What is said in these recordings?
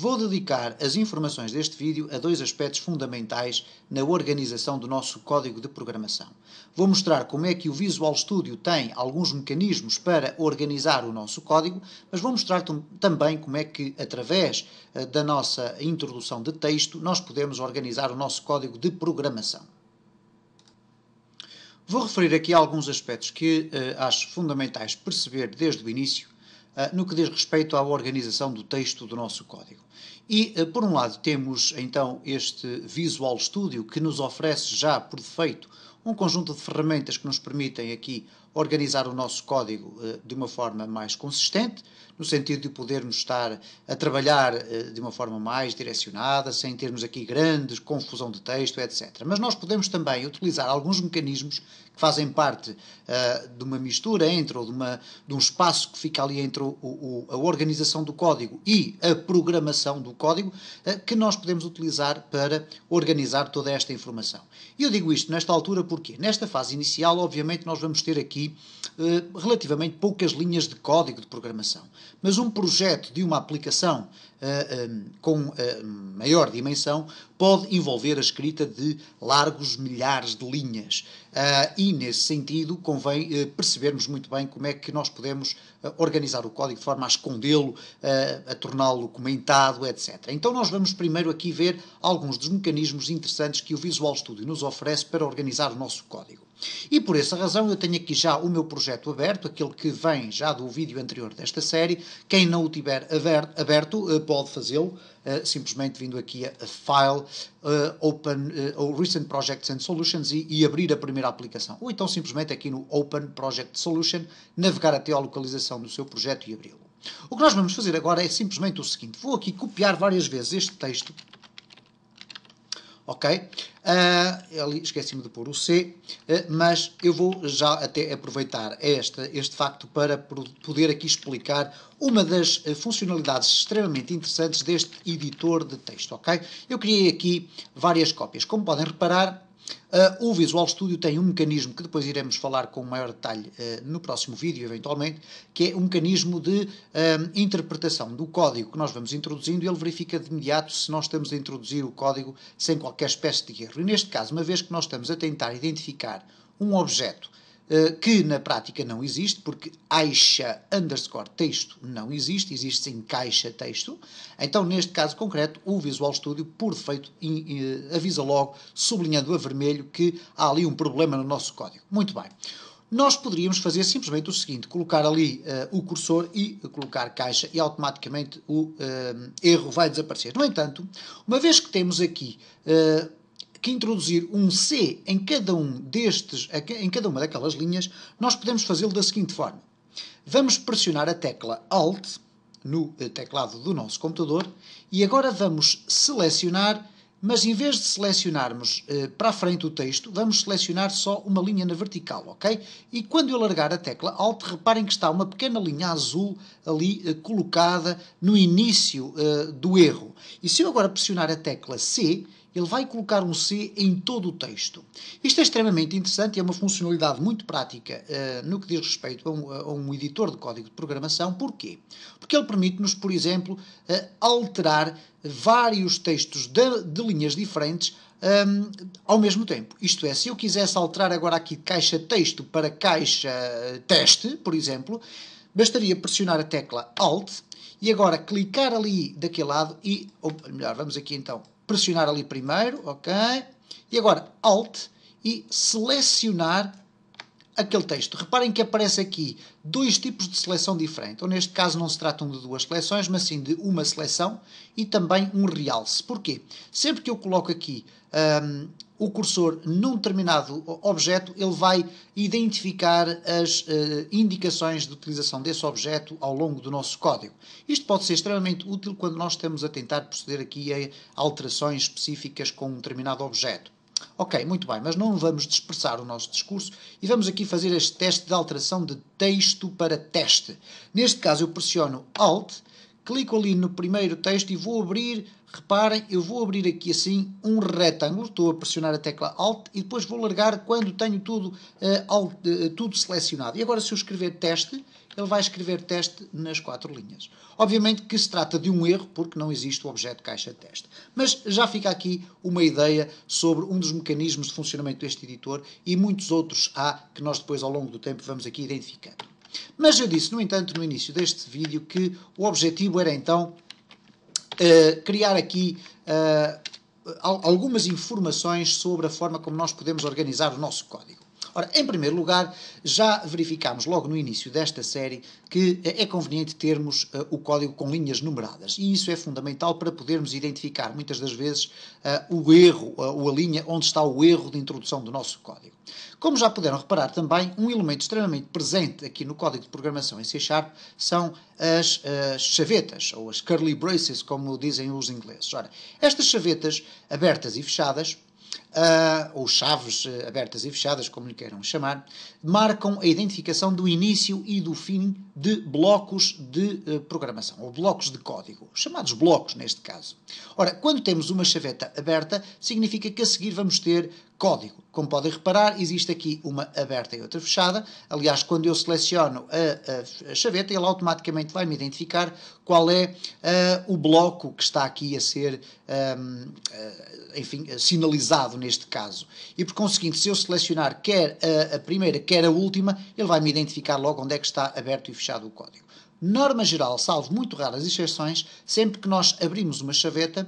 vou dedicar as informações deste vídeo a dois aspectos fundamentais na organização do nosso código de programação. Vou mostrar como é que o Visual Studio tem alguns mecanismos para organizar o nosso código, mas vou mostrar também como é que, através eh, da nossa introdução de texto, nós podemos organizar o nosso código de programação. Vou referir aqui alguns aspectos que uh, acho fundamentais perceber desde o início eh, no que diz respeito à organização do texto do nosso código. E, eh, por um lado, temos então este Visual Studio que nos oferece já por defeito um conjunto de ferramentas que nos permitem aqui organizar o nosso código eh, de uma forma mais consistente, no sentido de podermos estar a trabalhar de uma forma mais direcionada, sem termos aqui grande confusão de texto, etc. Mas nós podemos também utilizar alguns mecanismos fazem parte uh, de uma mistura entre, ou de, uma, de um espaço que fica ali entre o, o, a organização do código e a programação do código, uh, que nós podemos utilizar para organizar toda esta informação. E eu digo isto nesta altura porque, nesta fase inicial, obviamente, nós vamos ter aqui eh, relativamente poucas linhas de código de programação, mas um projeto de uma aplicação eh, eh, com eh, maior dimensão pode envolver a escrita de largos milhares de linhas. Ah, e, nesse sentido, convém percebermos muito bem como é que nós podemos organizar o código de forma a escondê-lo, a torná-lo comentado, etc. Então, nós vamos primeiro aqui ver alguns dos mecanismos interessantes que o Visual Studio nos oferece para organizar o nosso código. E por essa razão eu tenho aqui já o meu projeto aberto, aquele que vem já do vídeo anterior desta série. Quem não o tiver aberto eh, pode fazê-lo, eh, simplesmente vindo aqui a File, eh, Open, ou Recent Projects and Solutions e abrir a primeira aplicação. Ou então simplesmente aqui no Open Project Solution, navegar até à localização do seu projeto e abri-lo. O que nós vamos fazer agora é simplesmente o seguinte: vou aqui copiar várias vezes este texto ok? Uh, ali esqueci-me de pôr o C, uh, mas eu vou já até aproveitar esta, este facto para poder aqui explicar uma das ah, funcionalidades extremamente interessantes deste editor de texto, ok? Eu criei aqui várias cópias. Como podem reparar, Uh, o Visual Studio tem um mecanismo que depois iremos falar com maior detalhe uh, no próximo vídeo, eventualmente, que é um mecanismo de ah, interpretação do código que nós vamos introduzindo. Ele verifica de imediato se nós estamos a introduzir o código sem qualquer espécie de erro. E neste caso, uma vez que nós estamos a tentar identificar um objeto eh, que na prática não existe, porque aixa underscore texto não existe, existe sim caixa texto. Então, neste caso concreto, o Visual Studio, por defeito, eh, avisa logo, sublinhando a vermelho, que há ali um problema no nosso código. Muito bem. Nós poderíamos fazer simplesmente o seguinte: colocar ali uh, o cursor e colocar caixa, e automaticamente o uh, erro vai desaparecer. No entanto, uma vez que temos aqui uh, que introduzir um C em cada um destes, em cada uma daquelas linhas, nós podemos fazê-lo da seguinte forma. Vamos pressionar a tecla Alt no eh, teclado do nosso computador e agora vamos selecionar, mas em vez de selecionarmos eh, para a frente o texto, vamos selecionar só uma linha na vertical, ok? E quando eu largar a tecla Alt, reparem que está uma pequena linha azul ali eh, colocada no início eh, do erro. E se eu agora pressionar a tecla C, ele vai colocar um C em todo o texto. Isto é extremamente interessante e é uma funcionalidade muito prática uh, no que diz respeito a um, a um, editor de código de programação. Porquê? Porque ele permite-nos, por exemplo, uh, alterar vários textos de, de linhas diferentes um, ehm, ao mesmo tempo. Isto é, se eu quisesse alterar agora aqui de caixa texto para caixa eh, teste, por exemplo, bastaria pressionar a tecla Alt e agora clicar ali daquele lado e, ou melhor, vamos aqui então pressionar ali primeiro, ok? E agora Alt e selecionar aquele texto. Reparem que aparece aqui dois tipos de seleção diferente, ou neste caso não se tratam de duas seleções, mas sim de uma seleção e também um realce. Porquê? Sempre que eu coloco aqui um, o cursor num determinado objeto, ele vai identificar as uh, indicações de utilização desse objeto ao longo do nosso código. Isto pode ser extremamente útil quando nós estamos a tentar proceder aqui a alterações específicas com um determinado objeto. Ok, muito bem, mas não vamos dispersar o nosso discurso e vamos aqui fazer este teste de alteração de texto para teste. Neste caso eu pressiono Alt clico ali no primeiro texto e vou abrir, reparem, eu vou abrir aqui assim um retângulo, estou a pressionar a tecla Alt e depois vou largar quando tenho tudo, uh, alt, uh, tudo selecionado. E agora se eu escrever teste, ele vai escrever teste nas quatro linhas. Obviamente que se trata de um erro, porque não existe o objeto caixa teste. Mas já fica aqui uma ideia sobre um dos mecanismos de funcionamento deste editor e muitos outros há que nós depois ao longo do tempo vamos aqui identificando. Mas eu disse, no entanto, no início deste vídeo, que o objetivo era então uh, criar aqui uh, algumas informações sobre a forma como nós podemos organizar o nosso código. Ora, em primeiro lugar, já verificámos logo no início desta série que eh, é conveniente termos uh, o código com linhas numeradas e isso é fundamental para podermos identificar muitas das vezes uh, o erro uh, ou a linha onde está o erro de introdução do nosso código. Como já puderam reparar também, um elemento extremamente presente aqui no código de programação em C Sharp são as, as chavetas, ou as curly braces, como dizem os ingleses. Ora, estas chavetas abertas e fechadas uh, ou chaves eh, abertas e fechadas, como lhe queiram chamar, marcam a identificação do início e do fim de blocos de uh, programação, ou blocos de código, chamados blocos neste caso. Ora, quando temos uma chaveta aberta, significa que a seguir vamos ter código. Como podem reparar, existe aqui uma aberta e outra fechada. Aliás, quando eu seleciono a, a, a chaveta, ele automaticamente vai me identificar qual é uh, o bloco que está aqui a ser, um, ehm, enfim, sinalizado neste caso. E por conseguinte, se eu selecionar quer a, a primeira, quer a última, ele vai me identificar logo onde é que está aberto e fechado o código. Norma geral, salvo muito raras exceções, sempre que nós abrimos uma chaveta,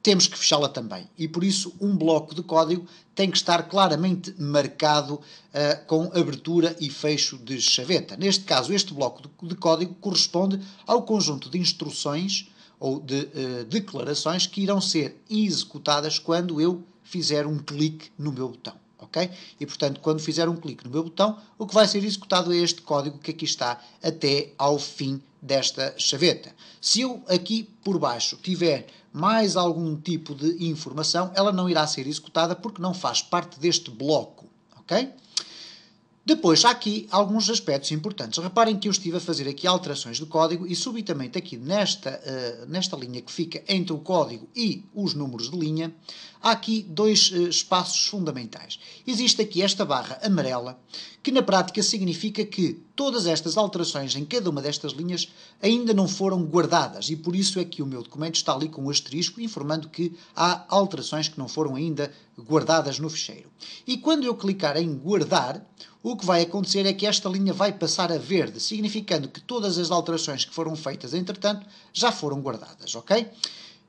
temos que fechá-la também. E por isso, um bloco de código tem que estar claramente marcado uh, com abertura e fecho de chaveta. Neste caso, este bloco de, de código corresponde ao conjunto de instruções ou de uh, declarações que irão ser executadas quando eu fizer um clique no meu botão. Ok? E portanto, quando fizer um clique no meu botão, o que vai ser executado é este código que aqui está até ao fim desta chaveta. Se eu aqui por baixo tiver mais algum tipo de informação, ela não irá ser executada porque não faz parte deste bloco. Ok? Depois, há aqui alguns aspectos importantes. Reparem que eu estive a fazer aqui alterações do código e subitamente aqui nesta, uh, nesta linha que fica entre o código e os números de linha, há aqui dois uh, espaços fundamentais. Existe aqui esta barra amarela, que na prática significa que todas estas alterações em cada uma destas linhas ainda não foram guardadas e por isso é que o meu documento está ali com um asterisco informando que há alterações que não foram ainda guardadas no ficheiro. E quando eu clicar em guardar, o que vai acontecer é que esta linha vai passar a verde, significando que todas as alterações que foram feitas, entretanto, já foram guardadas, ok?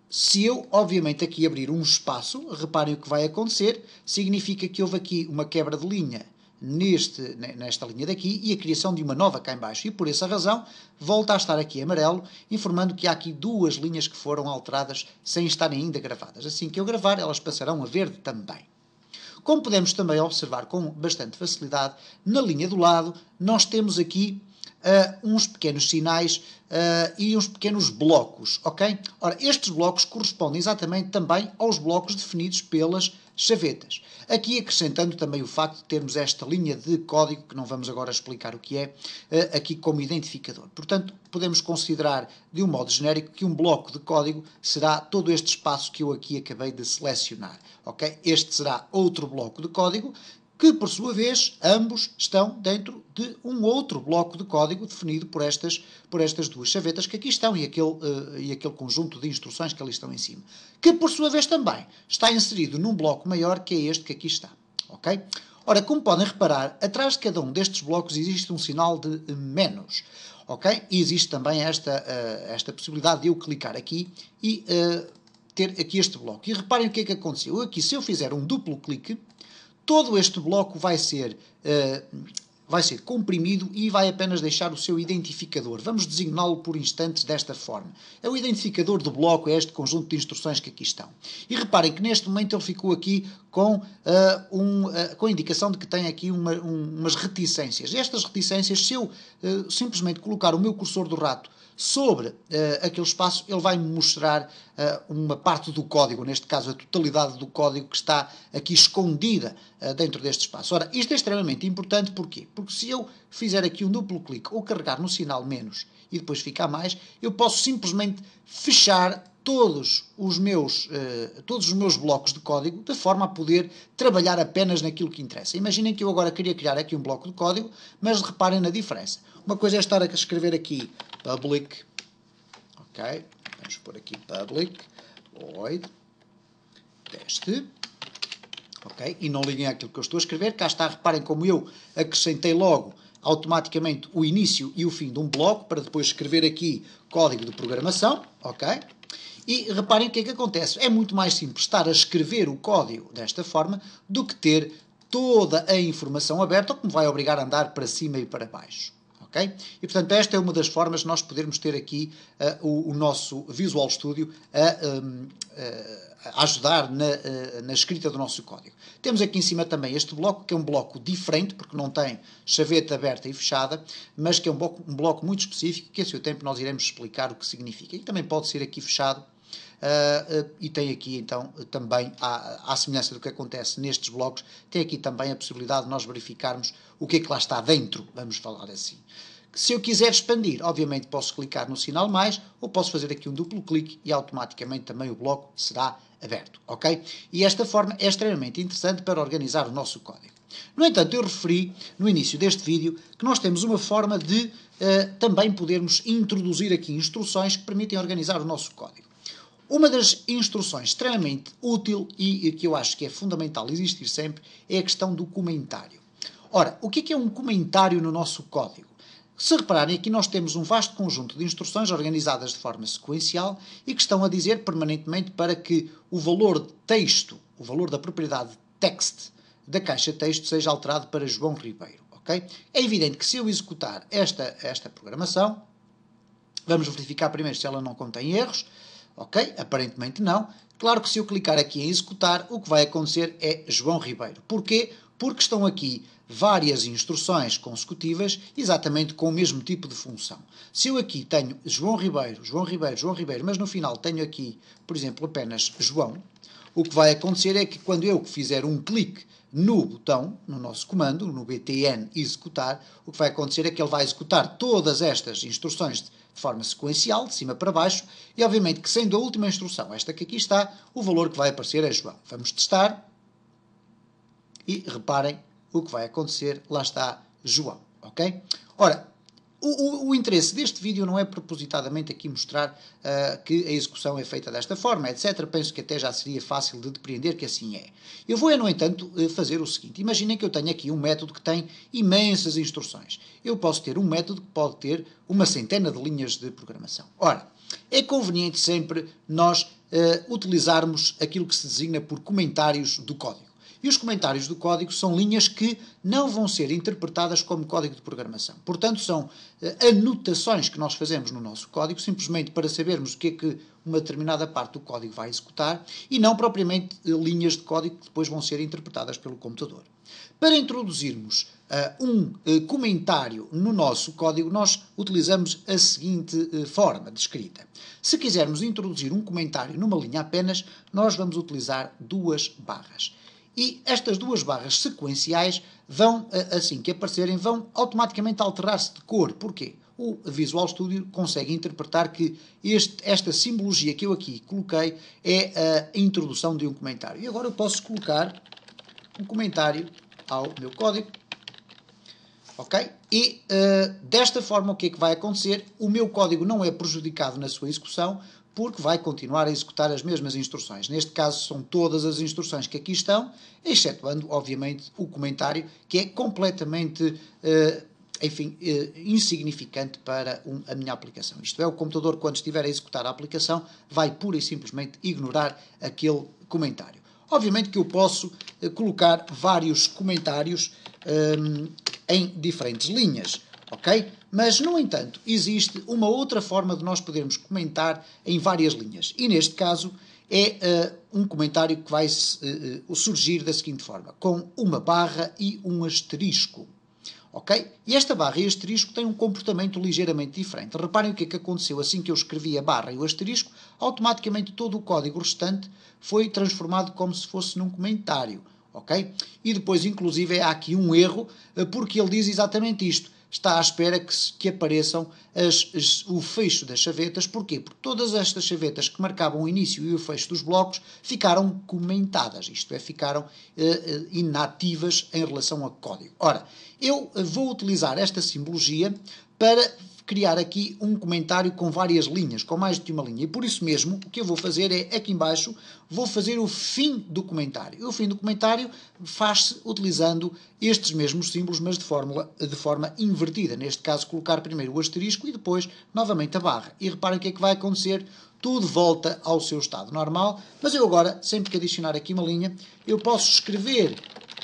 Se eu, obviamente, aqui abrir um espaço, reparem o que vai acontecer, significa que houve aqui uma quebra de linha neste, nesta linha daqui e a criação de uma nova cá embaixo E por essa razão volta a estar aqui amarelo, informando que há aqui duas linhas que foram alteradas sem estarem ainda gravadas. Assim que eu gravar, elas passarão a verde também. Como podemos também observar com bastante facilidade, na linha do lado nós temos aqui uh, uns pequenos sinais uh, e uns pequenos blocos, ok? Ora, estes blocos correspondem exatamente também aos blocos definidos pelas chavetas. Aqui acrescentando também o facto de termos esta linha de código, que não vamos agora explicar o que é, eh, aqui como identificador. Portanto, podemos considerar de um modo genérico que um bloco de código será todo este espaço que eu aqui acabei de selecionar. Okay? Este será outro bloco de código que por sua vez ambos estão dentro de um outro bloco de código definido por estas, por estas duas chavetas que aqui estão e aquele, uh, e aquele conjunto de instruções que ali estão em cima, que por sua vez também está inserido num bloco maior que é este que aqui está, ok? Ora, como podem reparar, atrás de cada um destes blocos existe um sinal de menos, ok? E existe também esta, uh, esta possibilidade de eu clicar aqui e uh, ter aqui este bloco. E reparem o que é que aconteceu. Aqui, se eu fizer um duplo clique, todo este bloco vai ser, uh, vai ser comprimido e vai apenas deixar o seu identificador. Vamos designá-lo por instantes desta forma. É o identificador do bloco, é este conjunto de instruções que aqui estão. E reparem que neste momento ele ficou aqui com, uh, um, uh, com a indicação de que tem aqui uma, um, umas reticências. Estas reticências, se eu simplesmente colocar o meu cursor do rato sobre uh, aquele espaço, ele vai mostrar uh, uma parte do código, neste caso a totalidade do código que está aqui escondida uh, dentro deste espaço. Ora, isto é extremamente importante porquê? Porque se eu fizer aqui um duplo clique ou carregar no sinal menos e depois ficar mais, eu posso simplesmente fechar todos os meus, uh, todos os meus blocos de código de forma a poder trabalhar apenas naquilo que interessa. Imaginem que eu agora queria criar aqui um bloco de código, mas reparem na diferença. Uma coisa é estar a escrever aqui public, ok, vamos pôr aqui public, void, teste, ok, e não liguem àquilo que eu estou a escrever, cá está, reparem como eu acrescentei logo automaticamente o início e o fim de um bloco para depois escrever aqui código de programação, ok, e reparem o que é que acontece. É muito mais simples estar a escrever o código desta forma do que ter toda a informação aberta, o que me vai obrigar a andar para cima e para baixo. Okay? E portanto, esta é uma das formas de nós podermos ter aqui uh, o, o, nosso Visual Studio a, um, eh, a ajudar na, uh, na, escrita do nosso código. Temos aqui em cima também este bloco, que é um bloco diferente, porque não tem chaveta aberta e fechada, mas que é um bloco, um bloco muito específico, que a seu é tempo nós iremos explicar o que significa. E também pode ser aqui fechado ah, ah, e tem aqui então também, à, à semelhança do que acontece nestes blocos, tem aqui também a possibilidade de nós verificarmos o que é que lá está dentro, vamos falar assim. Se eu quiser expandir, obviamente posso clicar no sinal mais ou posso fazer aqui um duplo clique e automaticamente também o bloco será aberto, ok? E esta forma é extremamente interessante para organizar o nosso código. No entanto, eu referi no início deste vídeo que nós temos uma forma de uh, também podermos introduzir aqui instruções que permitem organizar o nosso código. Uma das instruções extremamente útil e que eu acho que é fundamental existir sempre é a questão do comentário. Ora, o é que é, um comentário no nosso código? Se repararem, aqui nós temos um vasto conjunto de instruções organizadas de forma sequencial e que estão a dizer permanentemente para que o valor de texto, o valor da propriedade text da caixa texto seja alterado para João Ribeiro. Okay? É evidente que se eu executar esta, esta programação, vamos verificar primeiro se ela não contém erros, Ok? Aparentemente não. Claro que se eu clicar aqui em executar, o que vai acontecer é João Ribeiro. Porquê? Porque estão aqui várias instruções consecutivas, exatamente com o mesmo tipo de função. Se eu aqui tenho João Ribeiro, João Ribeiro, João Ribeiro, mas no final tenho aqui, por exemplo, apenas João, o que vai acontecer é que quando eu fizer um clique no botão, no nosso comando, no btn executar, o que vai acontecer é que ele vai executar todas estas instruções de forma sequencial, de cima para baixo, e obviamente que sendo a última instrução, esta que aqui está, o valor que vai aparecer é João. Vamos testar e reparem o que vai acontecer, lá está João, ok? Ora, o, o, o, interesse deste vídeo não é propositadamente aqui mostrar uh, que a execução é feita desta forma, etc. Penso que até já seria fácil de depreender que assim é. Eu vou, no entanto, eh, fazer o seguinte. Imaginem que eu tenho aqui um método que tem imensas instruções. Eu posso ter um método que pode ter uma centena de linhas de programação. Ora, é conveniente sempre nós uh, utilizarmos aquilo que se designa por comentários do código. E os comentários do código são linhas que não vão ser interpretadas como código de programação. Portanto, são eh, anotações que nós fazemos no nosso código, simplesmente para sabermos o que é que uma determinada parte do código vai executar e não propriamente eh, linhas de código que depois vão ser interpretadas pelo computador. Para introduzirmos uh, um uh, comentário no nosso código, nós utilizamos a seguinte uh, forma de escrita. Se quisermos introduzir um comentário numa linha apenas, nós vamos utilizar duas barras e estas duas barras sequenciais vão, eh, assim que aparecerem, vão automaticamente alterar-se de cor. Porquê? O Visual Studio consegue interpretar que este, esta simbologia que eu aqui coloquei é a introdução de um comentário. E agora eu posso colocar um comentário ao meu código. Ok? E uh, desta forma, o que é que vai acontecer? O meu código não é prejudicado na sua execução, porque vai continuar a executar as mesmas instruções. Neste caso, são todas as instruções que aqui estão, excetuando, obviamente, o comentário, que é completamente, eh, enfim, eh, insignificante para a minha aplicação. Isto é, o computador, quando estiver a executar a aplicação, vai pura e simplesmente ignorar aquele comentário. Obviamente que eu posso eh, colocar vários comentários ehm, em diferentes linhas. Ok? Mas, no entanto, existe uma outra forma de nós podermos comentar em várias linhas. E neste caso é uh, um comentário que vai uh, surgir da seguinte forma: com uma barra e um asterisco. Ok? E esta barra e asterisco têm um comportamento ligeiramente diferente. Reparem o que é que aconteceu assim que eu escrevi a barra e o asterisco, automaticamente todo o código restante foi transformado como se fosse num comentário. Ok? E depois, inclusive, há aqui um erro, porque ele diz exatamente isto está à espera que, que apareçam as, as, o fecho das chavetas. Porquê? Porque todas estas chavetas que marcavam o início e o fecho dos blocos ficaram comentadas, isto é, ficaram eh, eh, inativas em relação a código. Ora, eu eh, vou utilizar esta simbologia para criar aqui um comentário com várias linhas, com mais de uma linha. E por isso mesmo, o que eu vou fazer é, aqui embaixo, vou fazer o fim do comentário. E o fim do comentário faz-se utilizando estes mesmos símbolos, mas de, fórmula, de forma invertida. Neste caso, colocar primeiro o asterisco e depois, novamente, a barra. E reparem o que é que vai acontecer tudo volta ao seu estado normal, mas eu agora, sempre que adicionar aqui uma linha, eu posso escrever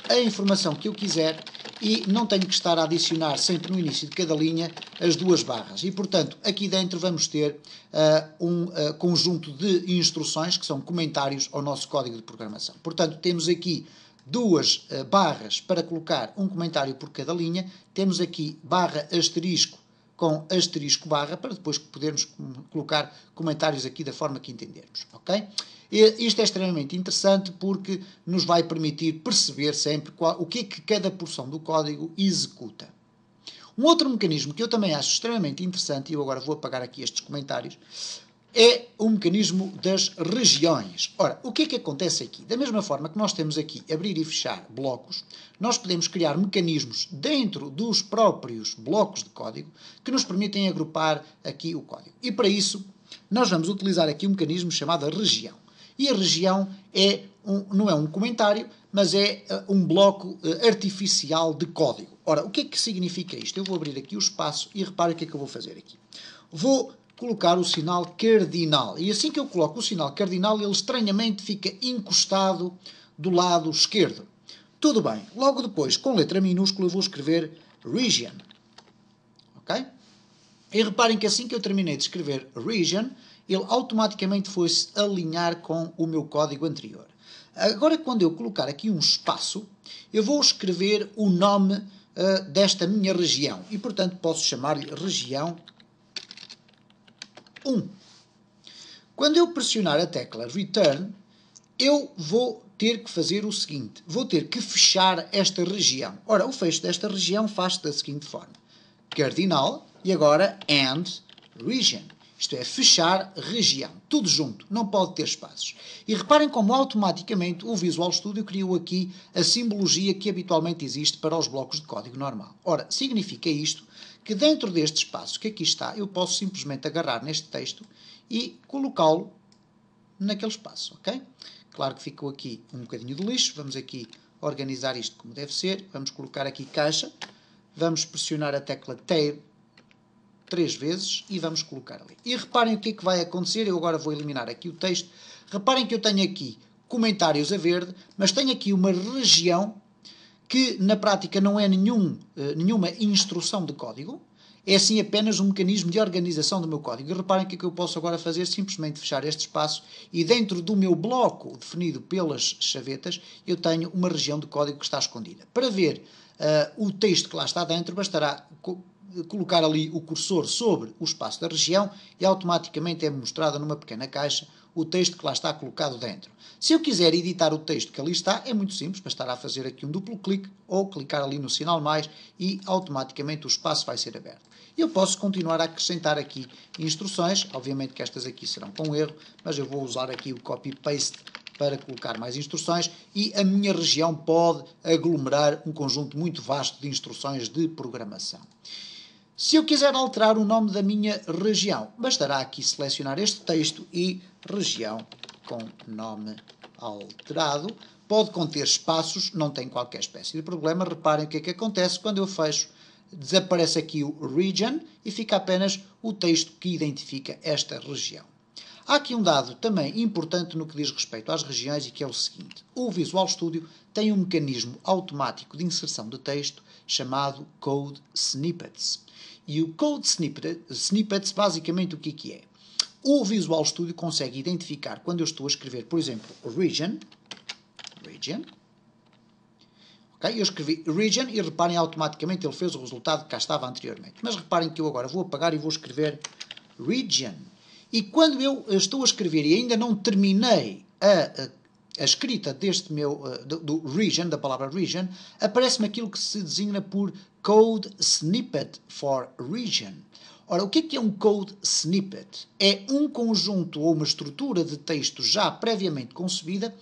a informação que eu quiser e não tenho que estar a adicionar sempre no início de cada linha as duas barras. E, portanto, aqui dentro vamos ter uh, um uh, conjunto de instruções que são comentários ao nosso código de programação. Portanto, temos aqui duas uh, barras para colocar um comentário por cada linha, temos aqui barra asterisco com asterisco barra para depois podermos hum, colocar comentários aqui da forma que entendermos, ok? E isto é extremamente interessante porque nos vai permitir perceber sempre qual, o que é que cada porção do código executa. Um outro mecanismo que eu também acho extremamente interessante, e eu agora vou apagar aqui estes comentários, é o mecanismo das regiões. Ora, o que é que acontece aqui? Da mesma forma que nós temos aqui abrir e fechar blocos, nós podemos criar mecanismos dentro dos próprios blocos de código que nos permitem agrupar aqui o código. E para isso, nós vamos utilizar aqui um mecanismo chamado região. E a região é um, não é um comentário, mas é eh, um bloco eh, artificial de código. Ora, o que é que significa isto? Eu vou abrir aqui o espaço e repare o que é que eu vou fazer aqui. Vou colocar o sinal cardinal. E assim que eu coloco o sinal cardinal, ele estranhamente fica encostado do lado esquerdo. Tudo bem. Logo depois, com letra minúscula, eu vou escrever region. Ok? E reparem que assim que eu terminei de escrever region, ele automaticamente foi-se alinhar com o meu código anterior. Agora, quando eu colocar aqui um espaço, eu vou escrever o nome uh, desta minha região e, portanto, posso chamar-lhe região 1. Quando eu pressionar a tecla Return, eu vou ter que fazer o seguinte: vou ter que fechar esta região. Ora, o fecho desta região faz-se da seguinte forma: cardinal e agora and region. Isto é, fechar região, tudo junto, não pode ter espaços. E reparem como automaticamente o Visual Studio criou aqui a simbologia que habitualmente existe para os blocos de código normal. Ora, significa isto que dentro deste espaço que aqui está, eu posso simplesmente agarrar neste texto e colocá-lo naquele espaço, ok? Claro que ficou aqui um bocadinho de lixo, vamos aqui organizar isto como deve ser, vamos colocar aqui caixa, vamos pressionar a tecla Tab três vezes e vamos colocar ali. E reparem o que é que vai acontecer, eu agora vou eliminar aqui o texto. Reparem que eu tenho aqui comentários a verde, mas tenho aqui uma região que na prática não é nenhum, eh, nenhuma instrução de código, é sim apenas um mecanismo de organização do meu código. E reparem que o é que eu posso agora fazer simplesmente fechar este espaço e dentro do meu bloco definido pelas chavetas eu tenho uma região de código que está escondida. Para ver uh, o texto que lá está dentro bastará colocar ali o cursor sobre o espaço da região e automaticamente é mostrada numa pequena caixa o texto que lá está colocado dentro. Se eu quiser editar o texto que ali está, é muito simples, bastará fazer aqui um duplo clique ou clicar ali no sinal mais e automaticamente o espaço vai ser aberto. Eu posso continuar a acrescentar aqui instruções, obviamente que estas aqui serão com erro, mas eu vou usar aqui o copy-paste para colocar mais instruções e a minha região pode aglomerar um conjunto muito vasto de instruções de programação. Se eu quiser alterar o nome da minha região, bastará aqui selecionar este texto e região com nome alterado. Pode conter espaços, não tem qualquer espécie de problema. Reparem o que é que acontece quando eu fecho. Desaparece aqui o region e fica apenas o texto que identifica esta região. Há aqui um dado também importante no que diz respeito às regiões e que é o seguinte: o Visual Studio tem um mecanismo automático de inserção de texto chamado Code Snippets. E o Code Snippets, basicamente, o é que é O Visual Studio consegue identificar quando eu estou a escrever, por exemplo, region, region, eu escrevi region e reparem automaticamente ele fez o resultado que cá estava anteriormente. Mas reparem que eu agora vou apagar e vou escrever region. E quando eu estou a escrever e ainda não terminei a, a, a escrita deste meu, do, do region, da palavra region, aparece-me aquilo que se designa por code snippet for region. Ora, o que é, que é um code snippet? É um conjunto ou uma estrutura de texto já previamente concebida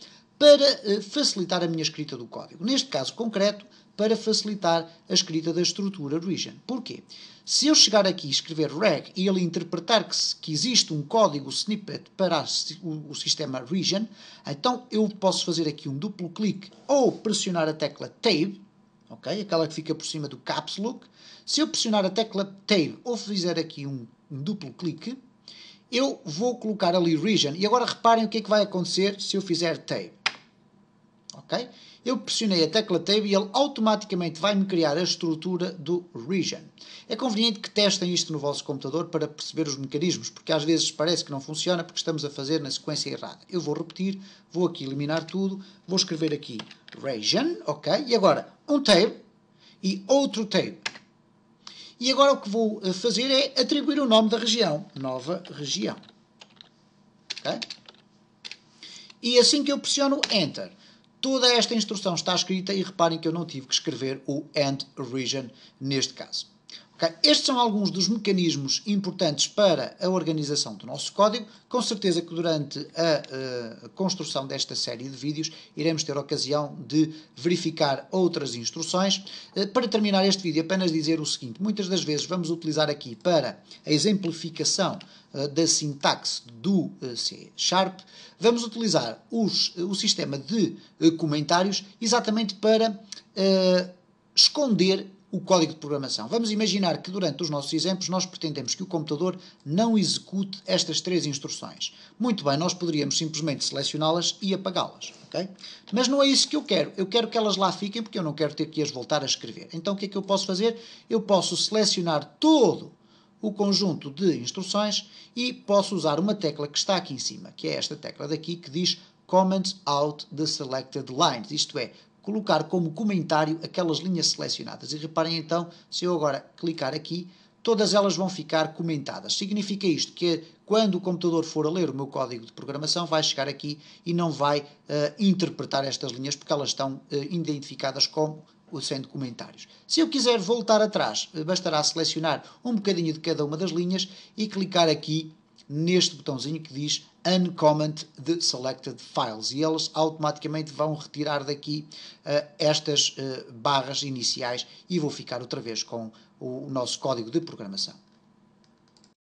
para eh, facilitar a minha escrita do código. Neste caso concreto, para facilitar a escrita da estrutura region. Porquê? Se eu chegar aqui e escrever reg e ele interpretar que, que existe um código snippet para o, o, sistema region, então eu posso fazer aqui um duplo clique ou pressionar a tecla tab, okay? aquela que fica por cima do caps lock. Se eu pressionar a tecla tab ou fizer aqui um, um duplo clique, eu vou colocar ali region. E agora reparem o que é que vai acontecer se eu fizer tab ok? Eu pressionei a tecla Tab e ele automaticamente vai me criar a estrutura do region. É conveniente que testem isto no vosso computador para perceber os mecanismos, porque às vezes parece que não funciona porque estamos a fazer na sequência errada. Eu vou repetir, vou aqui eliminar tudo, vou escrever aqui region, ok? E agora um tab e outro tab. E agora o que vou eh, fazer é atribuir o nome da região, nova região. ok? E assim que eu pressiono Enter, Toda esta instrução está escrita e reparem que eu não tive que escrever o and region neste caso. Okay? Estes são alguns dos mecanismos importantes para a organização do nosso código. Com certeza que durante a, eh, a construção desta série de vídeos iremos ter ocasião de verificar outras instruções. Eh, para terminar este vídeo, apenas dizer o seguinte: muitas das vezes vamos utilizar aqui para a exemplificação eh, da sintaxe do C Sharp, vamos utilizar os, o sistema de comentários exatamente para uh, esconder o código de programação. Vamos imaginar que durante os nossos exemplos nós pretendemos que o computador não execute estas três instruções. Muito bem, nós poderíamos simplesmente selecioná-las e apagá-las, ok? Mas não é isso que eu quero. Eu quero que elas lá fiquem porque eu não quero ter que as voltar a escrever. Então o que é que eu posso fazer? Eu posso selecionar todo o conjunto de instruções e posso usar uma tecla que está aqui em cima, que é esta tecla daqui que diz Comment Out the Selected Lines, isto é, colocar como comentário aquelas linhas selecionadas. E reparem então, se eu agora clicar aqui, todas elas vão ficar comentadas. Significa isto que quando o computador for a ler o meu código de programação, vai chegar aqui e não vai uh, interpretar estas linhas porque elas estão uh, identificadas como sendo comentários. Se eu quiser voltar atrás, eh, bastará selecionar um bocadinho de cada uma das linhas e clicar aqui neste botãozinho que diz Uncomment the Selected Files e elas automaticamente vão retirar daqui uh, estas uh, barras iniciais e vou ficar outra vez com o nosso código de programação.